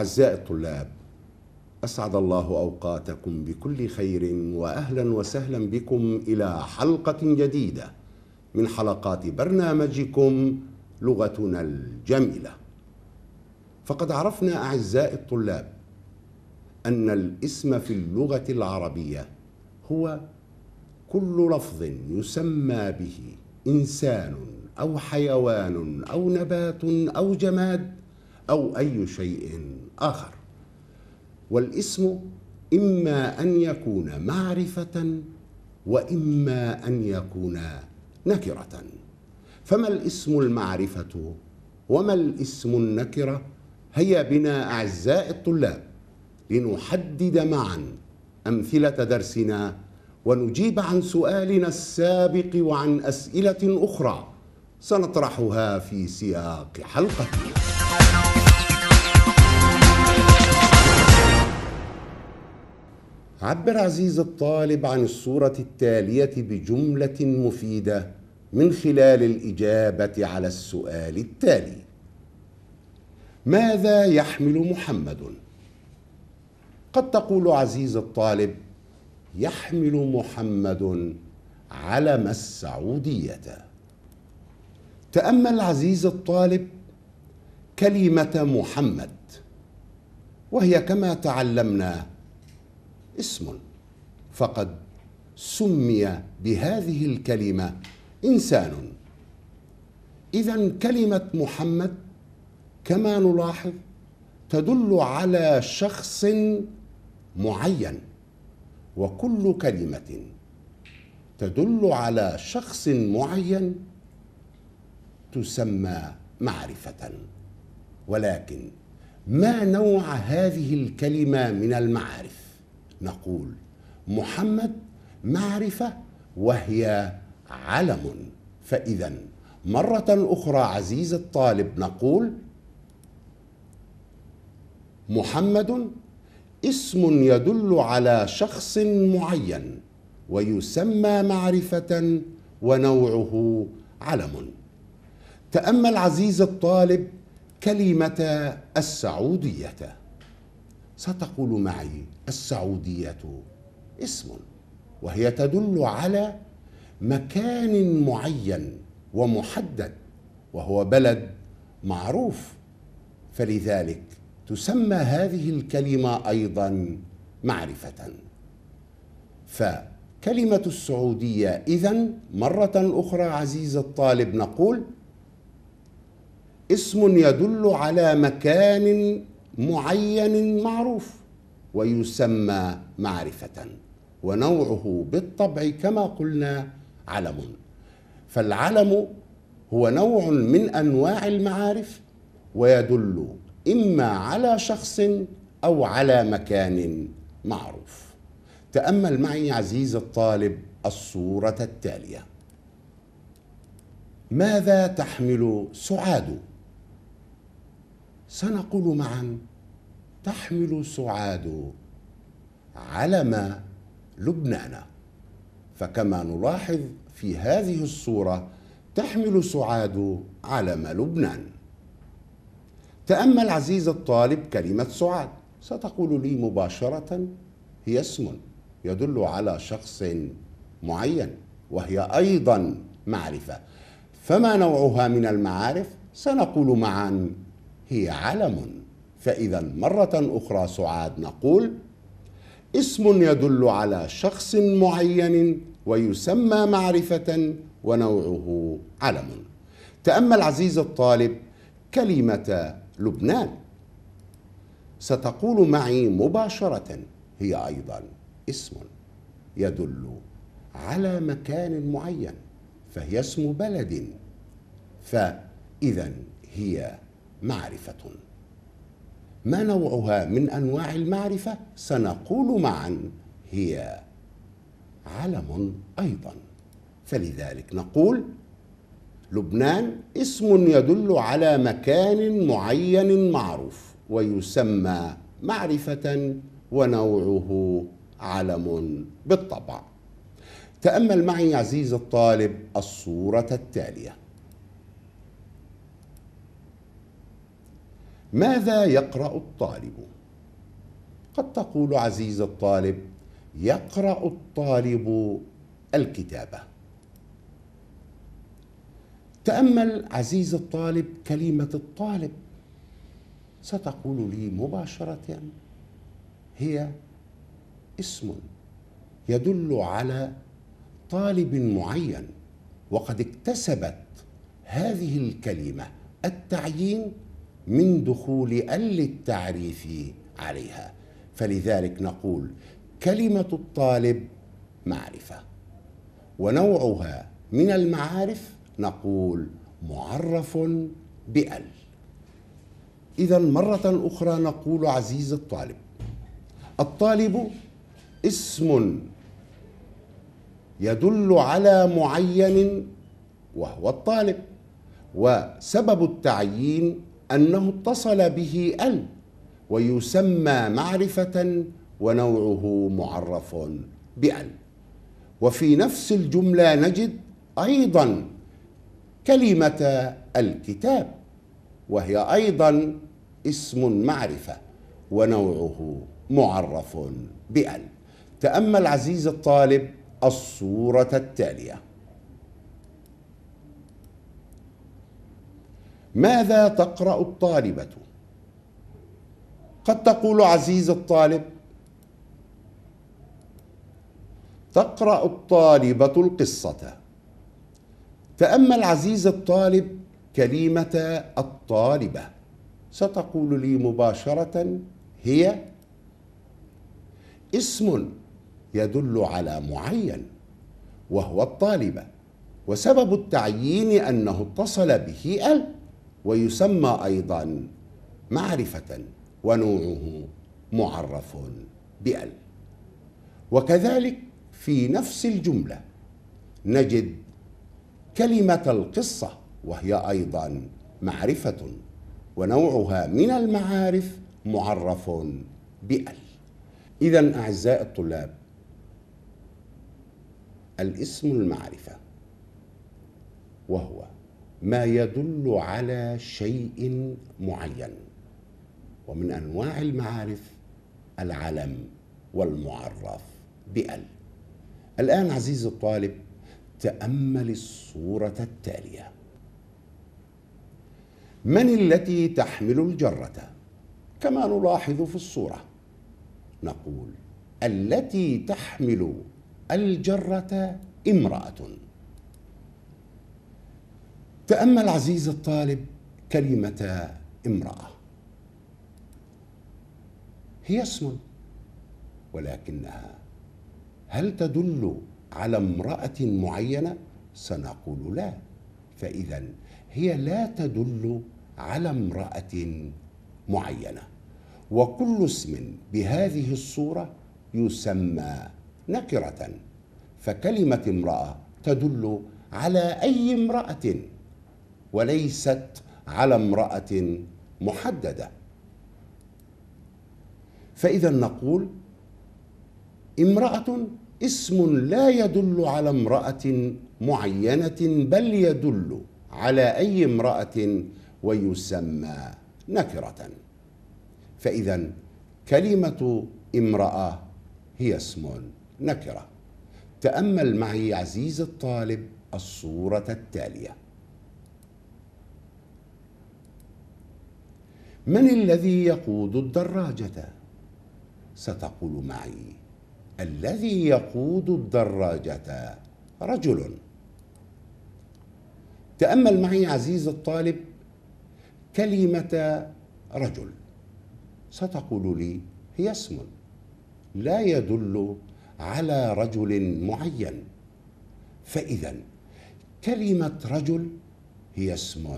أعزائي الطلاب أسعد الله أوقاتكم بكل خير وأهلا وسهلا بكم إلى حلقة جديدة من حلقات برنامجكم لغتنا الجميلة فقد عرفنا أعزائي الطلاب أن الاسم في اللغة العربية هو كل لفظ يسمى به إنسان أو حيوان أو نبات أو جماد أو أي شيء آخر والاسم إما أن يكون معرفة وإما أن يكون نكرة فما الاسم المعرفة وما الاسم النكرة هيا بنا أعزائي الطلاب لنحدد معا أمثلة درسنا ونجيب عن سؤالنا السابق وعن أسئلة أخرى سنطرحها في سياق حلقتنا عبر عزيز الطالب عن الصورة التالية بجملة مفيدة من خلال الإجابة على السؤال التالي ماذا يحمل محمد؟ قد تقول عزيز الطالب يحمل محمد علم السعودية تأمل عزيز الطالب كلمة محمد وهي كما تعلمنا اسم فقد سمي بهذه الكلمه انسان اذا كلمه محمد كما نلاحظ تدل على شخص معين وكل كلمه تدل على شخص معين تسمى معرفه ولكن ما نوع هذه الكلمه من المعارف نقول محمد معرفه وهي علم فاذا مره اخرى عزيز الطالب نقول محمد اسم يدل على شخص معين ويسمى معرفه ونوعه علم تامل عزيز الطالب كلمه السعوديه ستقول معي السعودية اسم وهي تدل على مكان معين ومحدد وهو بلد معروف فلذلك تسمى هذه الكلمة أيضا معرفة فكلمة السعودية إذا مرة أخرى عزيز الطالب نقول اسم يدل على مكان معين معروف ويسمى معرفة ونوعه بالطبع كما قلنا علم فالعلم هو نوع من أنواع المعارف ويدل إما على شخص أو على مكان معروف تأمل معي عزيز الطالب الصورة التالية ماذا تحمل سعاد سنقول معا تحمل سعاد علم لبنان فكما نلاحظ في هذه الصورة تحمل سعاد علم لبنان تأمل عزيز الطالب كلمة سعاد ستقول لي مباشرة هي اسم يدل على شخص معين وهي أيضا معرفة فما نوعها من المعارف سنقول معا هي علم فإذا مرة أخرى سعاد نقول اسم يدل على شخص معين ويسمى معرفة ونوعه علم تأمل عزيز الطالب كلمة لبنان ستقول معي مباشرة هي أيضا اسم يدل على مكان معين فهي اسم بلد فإذا هي معرفة ما نوعها من أنواع المعرفة سنقول معا هي علم أيضا فلذلك نقول لبنان اسم يدل على مكان معين معروف ويسمى معرفة ونوعه علم بالطبع تأمل معي عزيزي الطالب الصورة التالية ماذا يقرأ الطالب؟ قد تقول عزيز الطالب يقرأ الطالب الكتابة تأمل عزيز الطالب كلمة الطالب ستقول لي مباشرة هي اسم يدل على طالب معين وقد اكتسبت هذه الكلمة التعيين من دخول التعريف عليها فلذلك نقول كلمة الطالب معرفة ونوعها من المعارف نقول معرف بأل إذا مرة أخرى نقول عزيز الطالب الطالب اسم يدل على معين وهو الطالب وسبب التعيين أنه اتصل به ال ويسمى معرفة ونوعه معرف بأل وفي نفس الجملة نجد أيضا كلمة الكتاب وهي أيضا اسم معرفة ونوعه معرف بأل تأمل عزيز الطالب الصورة التالية ماذا تقرأ الطالبة؟ قد تقول عزيز الطالب تقرأ الطالبة القصة تأمل عزيز الطالب كلمة الطالبة ستقول لي مباشرة هي اسم يدل على معين وهو الطالبة وسبب التعيين أنه اتصل به ال ويسمى أيضا معرفة ونوعه معرف بأل وكذلك في نفس الجملة نجد كلمة القصة وهي أيضا معرفة ونوعها من المعارف معرف بأل إذا أعزائي الطلاب الاسم المعرفة وهو ما يدل على شيء معين ومن انواع المعارف العلم والمعرف بال الان عزيزي الطالب تامل الصوره التاليه من التي تحمل الجره كما نلاحظ في الصوره نقول التي تحمل الجره امراه تأمل عزيز الطالب كلمة امرأة هي اسم ولكنها هل تدل على امرأة معينة؟ سنقول لا فإذا هي لا تدل على امرأة معينة وكل اسم بهذه الصورة يسمى نكرة فكلمة امرأة تدل على أي امرأة وليست على امرأة محددة فإذا نقول امرأة اسم لا يدل على امرأة معينة بل يدل على أي امرأة ويسمى نكرة فإذا كلمة امرأة هي اسم نكره تأمل معي عزيزي الطالب الصورة التالية من الذي يقود الدراجة؟ ستقول معي الذي يقود الدراجة رجل تأمل معي عزيز الطالب كلمة رجل ستقول لي هي اسم لا يدل على رجل معين فإذا كلمة رجل هي اسم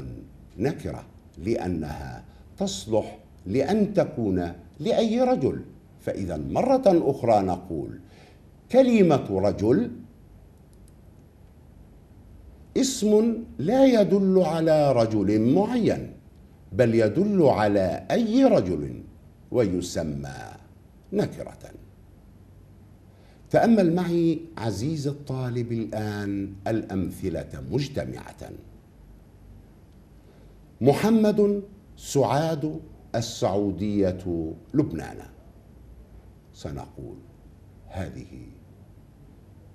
نكرة لأنها تصلح لأن تكون لأي رجل فإذا مرة أخرى نقول كلمة رجل اسم لا يدل على رجل معين بل يدل على أي رجل ويسمى نكرة تأمل معي عزيز الطالب الآن الأمثلة مجتمعة محمد سعاد السعودية لبنان سنقول هذه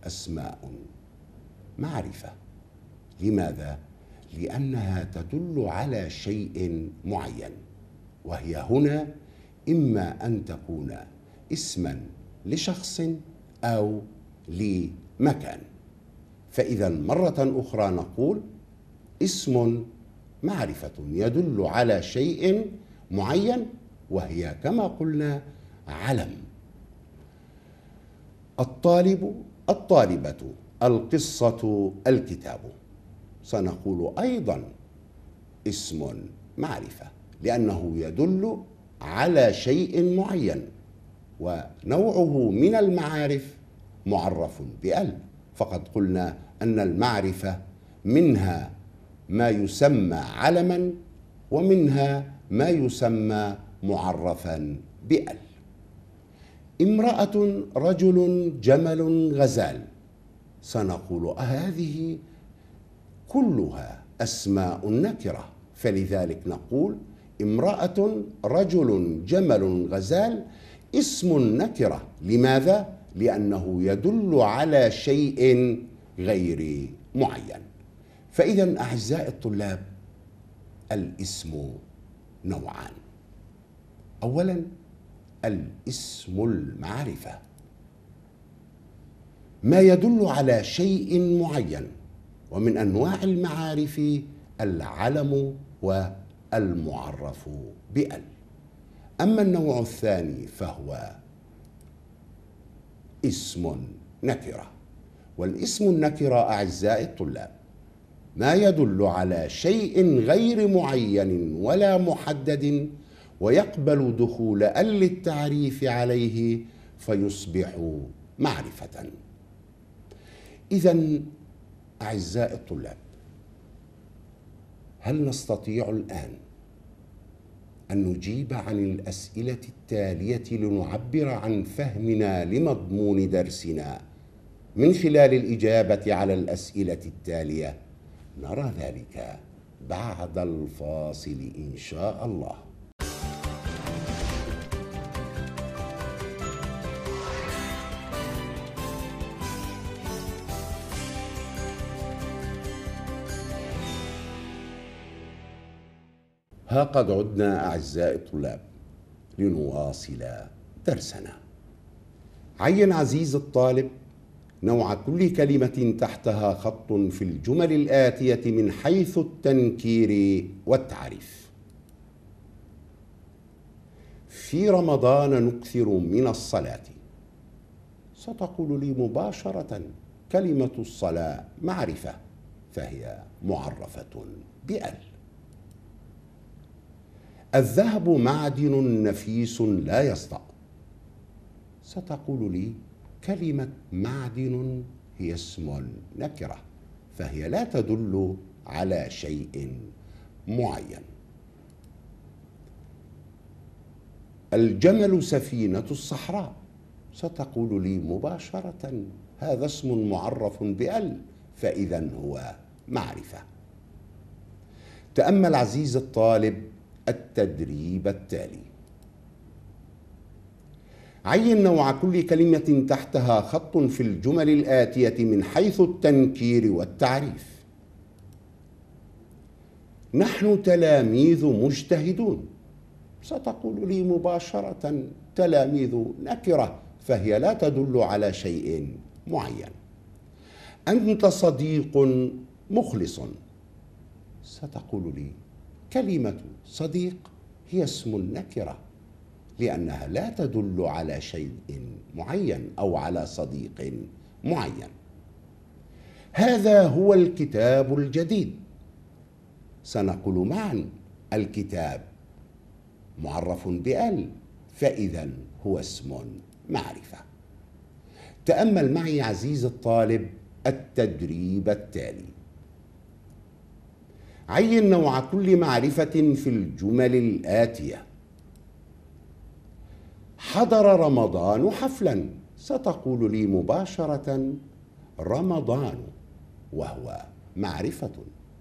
أسماء معرفة لماذا؟ لأنها تدل على شيء معين وهي هنا إما أن تكون اسما لشخص أو لمكان فإذا مرة أخرى نقول اسم معرفة يدل على شيء معين وهي كما قلنا علم الطالب الطالبة القصة الكتاب سنقول أيضا اسم معرفة لأنه يدل على شيء معين ونوعه من المعارف معرف بأل فقد قلنا أن المعرفة منها ما يسمى علما ومنها ما يسمى معرفا بأل امرأة رجل جمل غزال سنقول هذه كلها أسماء نكرة فلذلك نقول امرأة رجل جمل غزال اسم نكرة لماذا؟ لأنه يدل على شيء غير معين فإذا أعزائي الطلاب الاسم نوعان أولا الاسم المعرفة ما يدل على شيء معين ومن أنواع المعارف العلم والمعرف بأل أما النوع الثاني فهو اسم نكرة والاسم النكرة أعزائي الطلاب ما يدل على شيء غير معين ولا محدد ويقبل دخول ال التعريف عليه فيصبح معرفه اذا اعزائي الطلاب هل نستطيع الان ان نجيب عن الاسئله التاليه لنعبر عن فهمنا لمضمون درسنا من خلال الاجابه على الاسئله التاليه نرى ذلك بعد الفاصل إن شاء الله ها قد عدنا أعزائي الطلاب لنواصل درسنا عين عزيز الطالب نوع كل كلمة تحتها خط في الجمل الآتية من حيث التنكير والتعريف. في رمضان نكثر من الصلاة. ستقول لي مباشرة كلمة الصلاة معرفة فهي معرفة بأل. الذهب معدن نفيس لا يصدأ. ستقول لي كلمة معدن هي اسم نكرة فهي لا تدل على شيء معين الجمل سفينة الصحراء ستقول لي مباشرة هذا اسم معرف بأل فإذا هو معرفة تأمل عزيز الطالب التدريب التالي عين نوع كل كلمة تحتها خط في الجمل الآتية من حيث التنكير والتعريف نحن تلاميذ مجتهدون ستقول لي مباشرة تلاميذ نكرة فهي لا تدل على شيء معين أنت صديق مخلص ستقول لي كلمة صديق هي اسم النكره لأنها لا تدل على شيء معين أو على صديق معين هذا هو الكتاب الجديد سنقول معا الكتاب معرف بال فاذا هو اسم معرفه تامل معي عزيزي الطالب التدريب التالي عين نوع كل معرفه في الجمل الاتيه حضر رمضان حفلا ستقول لي مباشرة رمضان وهو معرفة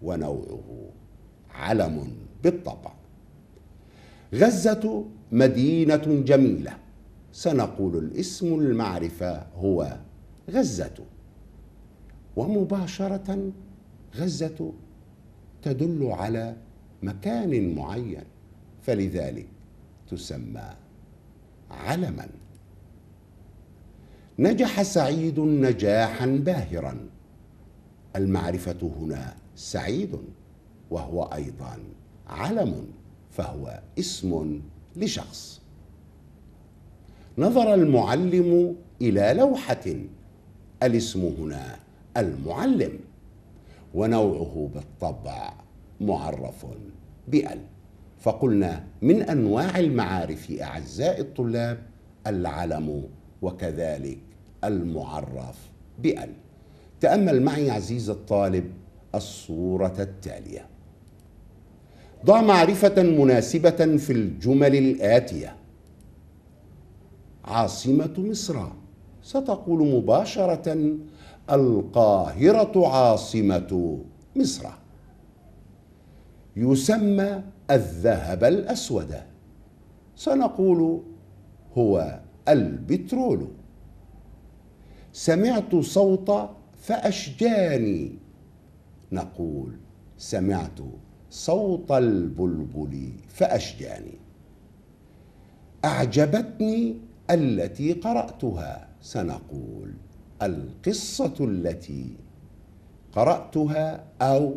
ونوعه علم بالطبع غزة مدينة جميلة سنقول الاسم المعرفة هو غزة ومباشرة غزة تدل على مكان معين فلذلك تسمى علما نجح سعيد نجاحا باهرا المعرفة هنا سعيد وهو أيضا علم فهو اسم لشخص نظر المعلم إلى لوحة الاسم هنا المعلم ونوعه بالطبع معرف بأل فقلنا من انواع المعارف اعزائي الطلاب العلم وكذلك المعرف بال تامل معي عزيز الطالب الصوره التاليه ضع معرفه مناسبه في الجمل الاتيه عاصمه مصر ستقول مباشره القاهره عاصمه مصر يسمى الذهب الأسود سنقول هو البترول سمعت صوت فأشجاني نقول سمعت صوت البلبل فأشجاني أعجبتني التي قرأتها سنقول القصة التي قرأتها أو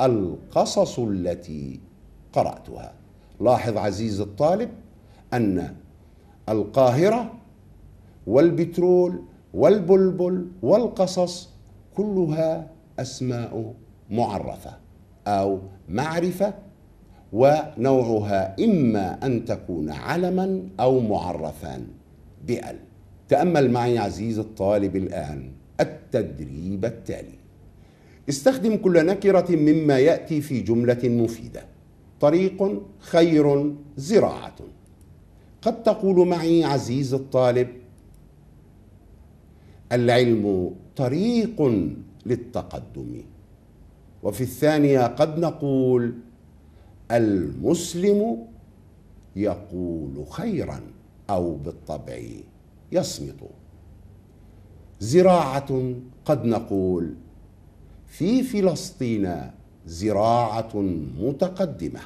القصص التي قرأتها لاحظ عزيز الطالب أن القاهرة والبترول والبلبل والقصص كلها أسماء معرفة أو معرفة ونوعها إما أن تكون علما أو معرفان بأل تأمل معي عزيز الطالب الآن التدريب التالي استخدم كل نكرة مما يأتي في جملة مفيدة طريق خير زراعة قد تقول معي عزيز الطالب العلم طريق للتقدم وفي الثانية قد نقول المسلم يقول خيرا أو بالطبع يصمت زراعة قد نقول في فلسطين زراعة متقدمة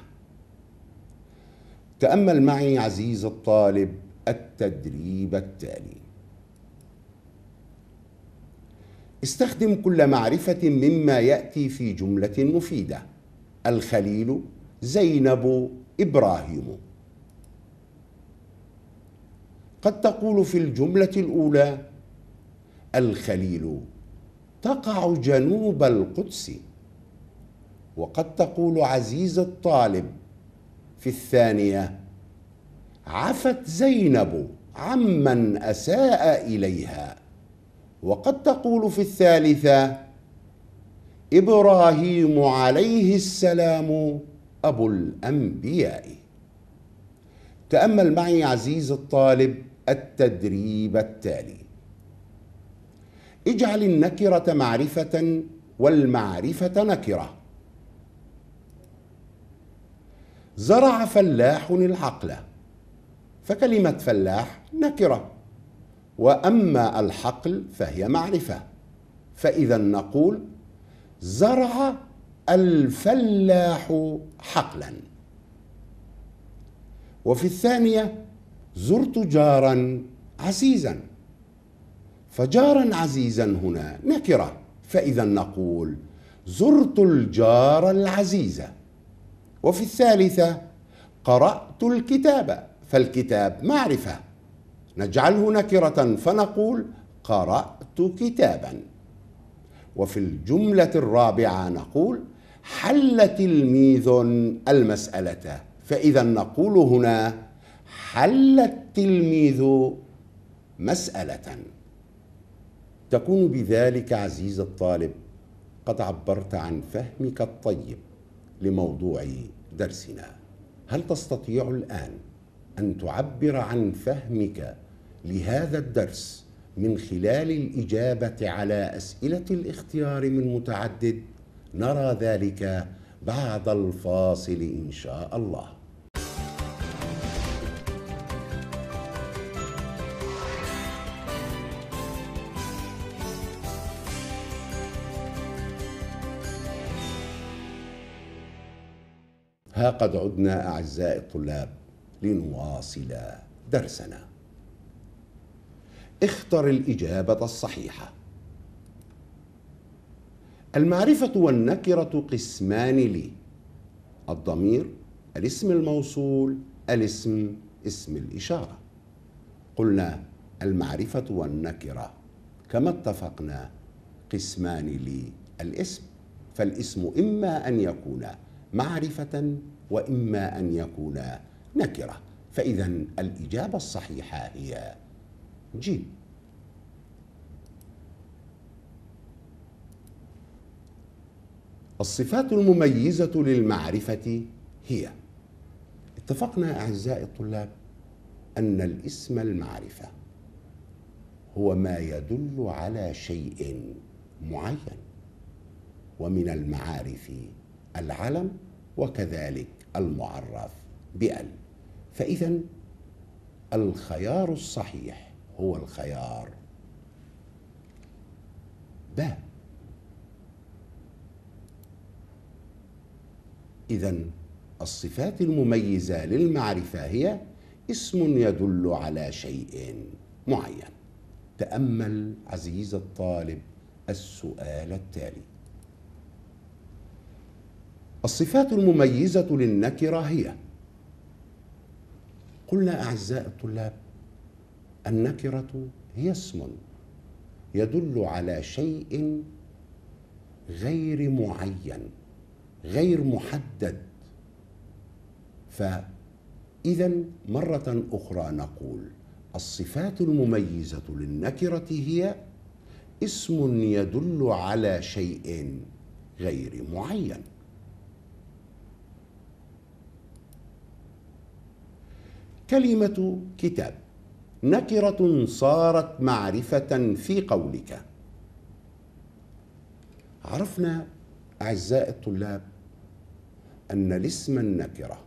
تأمل معي عزيز الطالب التدريب التالي استخدم كل معرفة مما يأتي في جملة مفيدة الخليل زينب إبراهيم قد تقول في الجملة الأولى الخليل تقع جنوب القدس وقد تقول عزيز الطالب في الثانية عفت زينب عمن أساء إليها وقد تقول في الثالثة إبراهيم عليه السلام أبو الأنبياء تأمل معي عزيز الطالب التدريب التالي اجعل النكرة معرفة والمعرفة نكره زرع فلاح الحقل فكلمة فلاح نكرة وأما الحقل فهي معرفة فإذا نقول زرع الفلاح حقلا وفي الثانية زرت جارا عزيزا فجارا عزيزا هنا نكرة فإذا نقول زرت الجار العزيزه وفي الثالثة قرأت الكتاب فالكتاب معرفة نجعله نكرة فنقول قرأت كتابا وفي الجملة الرابعة نقول حل تلميذ المسألة فإذا نقول هنا حل التلميذ مسألة تكون بذلك عزيز الطالب قد عبرت عن فهمك الطيب لموضوع درسنا هل تستطيع الآن أن تعبر عن فهمك لهذا الدرس من خلال الإجابة على أسئلة الاختيار من متعدد نرى ذلك بعد الفاصل إن شاء الله ها قد عدنا أعزائي الطلاب لنواصل درسنا اختر الإجابة الصحيحة المعرفة والنكرة قسمان لي الضمير الاسم الموصول الاسم اسم الإشارة قلنا المعرفة والنكرة كما اتفقنا قسمان لي الاسم فالاسم إما أن يكون معرفة وإما أن يكون نكرة فإذا الإجابة الصحيحة هي ج الصفات المميزة للمعرفة هي اتفقنا أعزائي الطلاب أن الاسم المعرفة هو ما يدل على شيء معين ومن المعارف العلم وكذلك المعرف بال فاذا الخيار الصحيح هو الخيار ب اذا الصفات المميزه للمعرفه هي اسم يدل على شيء معين تامل عزيز الطالب السؤال التالي الصفات المميزة للنكرة هي قلنا أعزائي الطلاب النكرة هي اسم يدل على شيء غير معين غير محدد فإذا مرة أخرى نقول الصفات المميزة للنكرة هي اسم يدل على شيء غير معين كلمة كتاب نكرة صارت معرفة في قولك عرفنا أعزائي الطلاب أن الاسم النكرة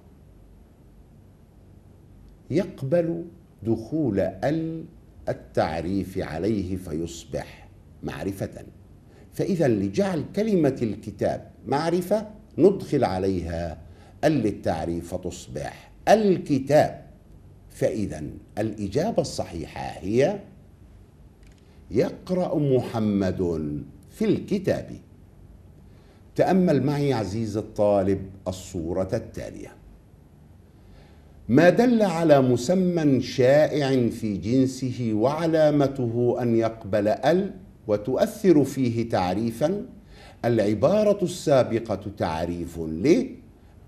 يقبل دخول ال التعريف عليه فيصبح معرفة فإذا لجعل كلمة الكتاب معرفة ندخل عليها ال التعريف فتصبح الكتاب فإذا الإجابة الصحيحة هي يقرأ محمد في الكتاب تأمل معي عزيز الطالب الصورة التالية ما دل على مسمى شائع في جنسه وعلامته أن يقبل ال وتؤثر فيه تعريفا العبارة السابقة تعريف ل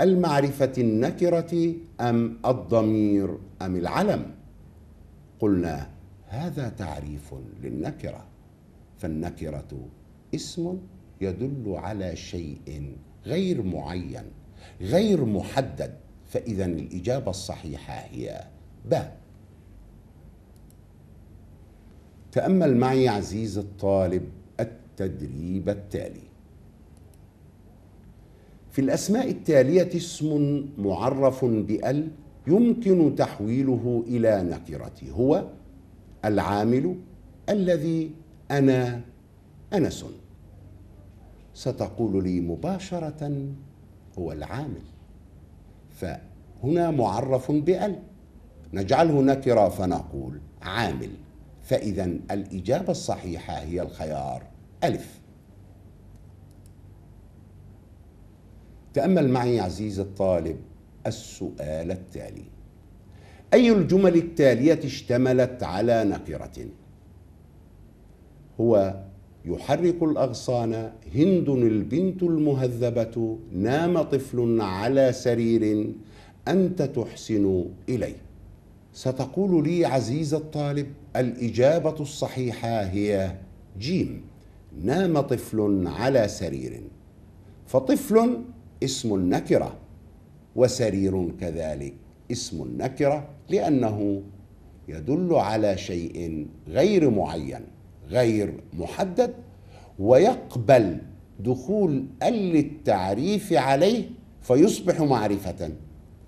المعرفة النكرة أم الضمير أم العلم قلنا هذا تعريف للنكرة فالنكرة اسم يدل على شيء غير معين غير محدد فإذا الإجابة الصحيحة هي ب تأمل معي عزيزي الطالب التدريب التالي في الأسماء التالية اسم معرف بأل يمكن تحويله إلى نكرة هو العامل الذي أنا أنس ستقول لي مباشرة هو العامل فهنا معرف بأل نجعله نكرة فنقول عامل فإذا الإجابة الصحيحة هي الخيار ألف تأمل معي عزيزي الطالب السؤال التالي أي الجمل التالية اشتملت على نقرة هو يحرك الأغصان هند البنت المهذبة نام طفل على سرير أنت تحسن الي ستقول لي عزيز الطالب الإجابة الصحيحة هي جيم نام طفل على سرير فطفل اسم النكرة وسرير كذلك اسم النكرة لأنه يدل على شيء غير معين غير محدد ويقبل دخول ال التعريف عليه فيصبح معرفة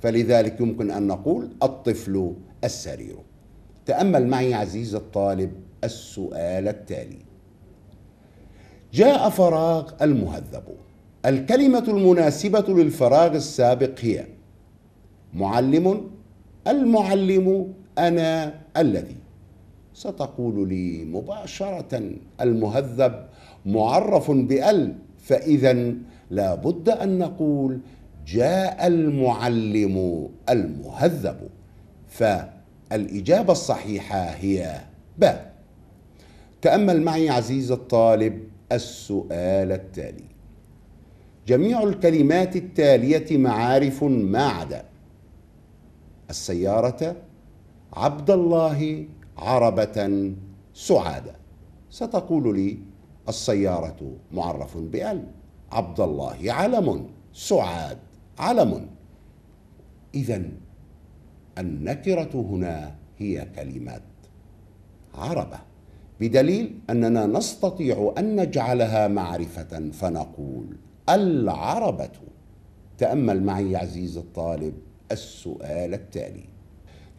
فلذلك يمكن أن نقول الطفل السرير تأمل معي عزيزي الطالب السؤال التالي جاء فراغ المهذب الكلمة المناسبة للفراغ السابق هي معلم المعلم أنا الذي ستقول لي مباشرة المهذب معرف بأل فإذا لا بد أن نقول جاء المعلم المهذب فالإجابة الصحيحة هي ب تأمل معي عزيزي الطالب السؤال التالي جميع الكلمات التالية معارف ما عدا السيارة عبد الله عربة سعادة ستقول لي السيارة معرف بأل عبد الله علم سعاد علم إذا النكرة هنا هي كلمة عربة بدليل أننا نستطيع أن نجعلها معرفة فنقول العربة تأمل معي يا عزيزي الطالب السؤال التالي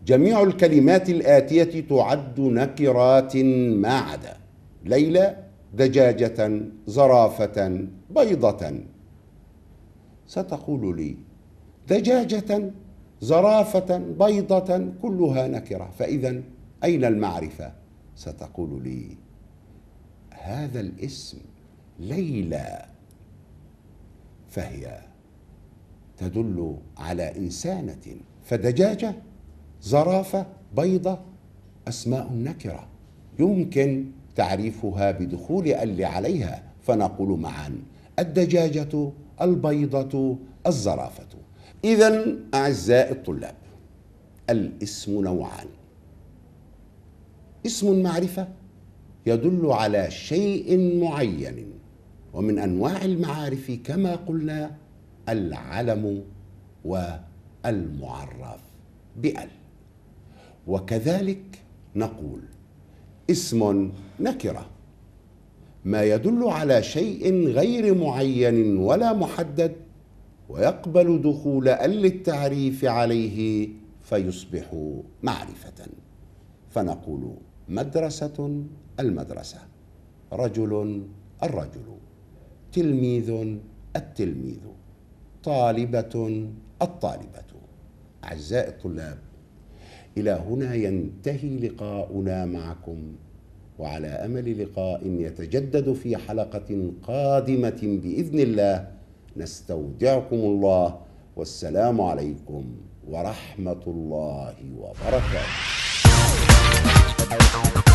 جميع الكلمات الآتية تعد نكرات ما عدا ليلى دجاجة زرافة بيضة ستقول لي دجاجة زرافة بيضة كلها نكرة فإذا أين المعرفة؟ ستقول لي هذا الاسم ليلى فهي تدل على إنسانة فدجاجة زرافة بيضة أسماء نكرة يمكن تعريفها بدخول ال عليها فنقول معا الدجاجة البيضة الزرافة إذا أعزائي الطلاب الاسم نوعان اسم المعرفة يدل على شيء معين ومن انواع المعارف كما قلنا العلم والمعرف بال وكذلك نقول اسم نكره ما يدل على شيء غير معين ولا محدد ويقبل دخول ال التعريف عليه فيصبح معرفه فنقول مدرسه المدرسه رجل الرجل تلميذ التلميذ طالبة الطالبة أعزائي الطلاب إلى هنا ينتهي لقاؤنا معكم وعلى أمل لقاء يتجدد في حلقة قادمة بإذن الله نستودعكم الله والسلام عليكم ورحمة الله وبركاته